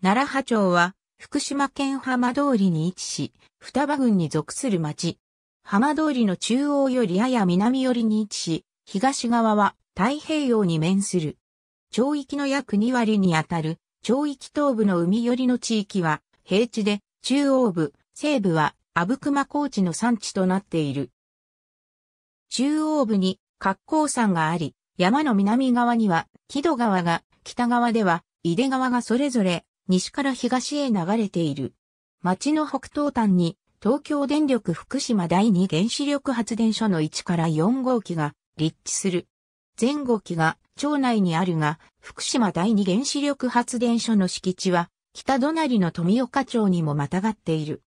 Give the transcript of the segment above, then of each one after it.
奈良波町は、福島県浜通りに位置し、双葉郡に属する町。浜通りの中央よりやや南寄りに位置し、東側は太平洋に面する。町域の約2割にあたる、町域東部の海寄りの地域は、平地で、中央部、西部は、阿武隈高地の産地となっている。中央部に、格好山があり、山の南側には、木戸川が、北側では、井出川がそれぞれ西から東へ流れている。町の北東端に東京電力福島第二原子力発電所の1から4号機が立地する。前後機が町内にあるが、福島第二原子力発電所の敷地は北隣の富岡町にもまたがっている。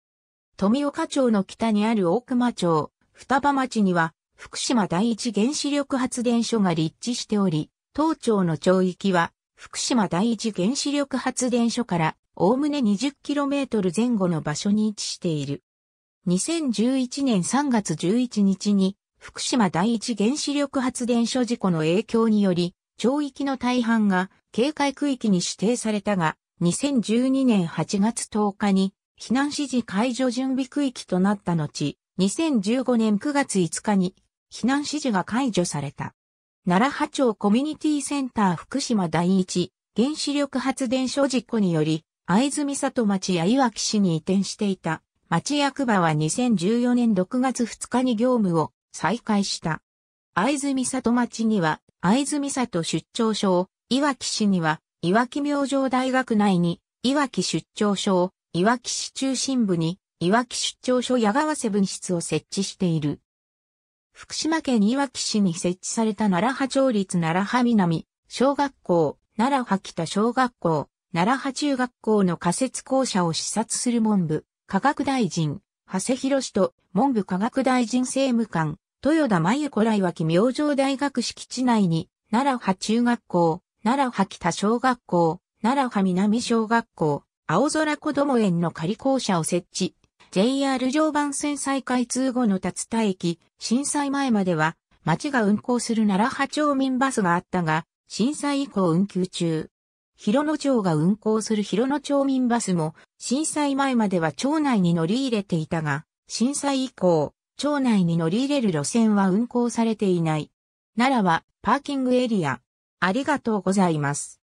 富岡町の北にある大熊町、双葉町には福島第一原子力発電所が立地しており、当町の町域は福島第一原子力発電所からおおむね 20km 前後の場所に位置している。2011年3月11日に福島第一原子力発電所事故の影響により、町域の大半が警戒区域に指定されたが、2012年8月10日に避難指示解除準備区域となった後、2015年9月5日に避難指示が解除された。奈良波町コミュニティセンター福島第一原子力発電所事故により、藍住里町やいわき市に移転していた町役場は2014年6月2日に業務を再開した。藍住里町には藍住里出張所いわき市には、いわき明星大学内に、いわき出張所いわき市中心部に、いわき出張所矢川セブン室を設置している。福島県いわき市に設置された奈良波町立奈良波南小学校、奈良波北小学校、奈良波中学校の仮設校舎を視察する文部、科学大臣、長谷博士と文部科学大臣政務官、豊田真由子来脇明星大学敷地内に、奈良波中学校、奈良波北小学校、奈良波南小学校、青空子ども園の仮校舎を設置、JR 常磐線再開通後の立田駅、震災前までは、町が運行する奈良波町民バスがあったが、震災以降運休中。広野町が運行する広野町民バスも、震災前までは町内に乗り入れていたが、震災以降、町内に乗り入れる路線は運行されていない。奈良はパーキングエリア。ありがとうございます。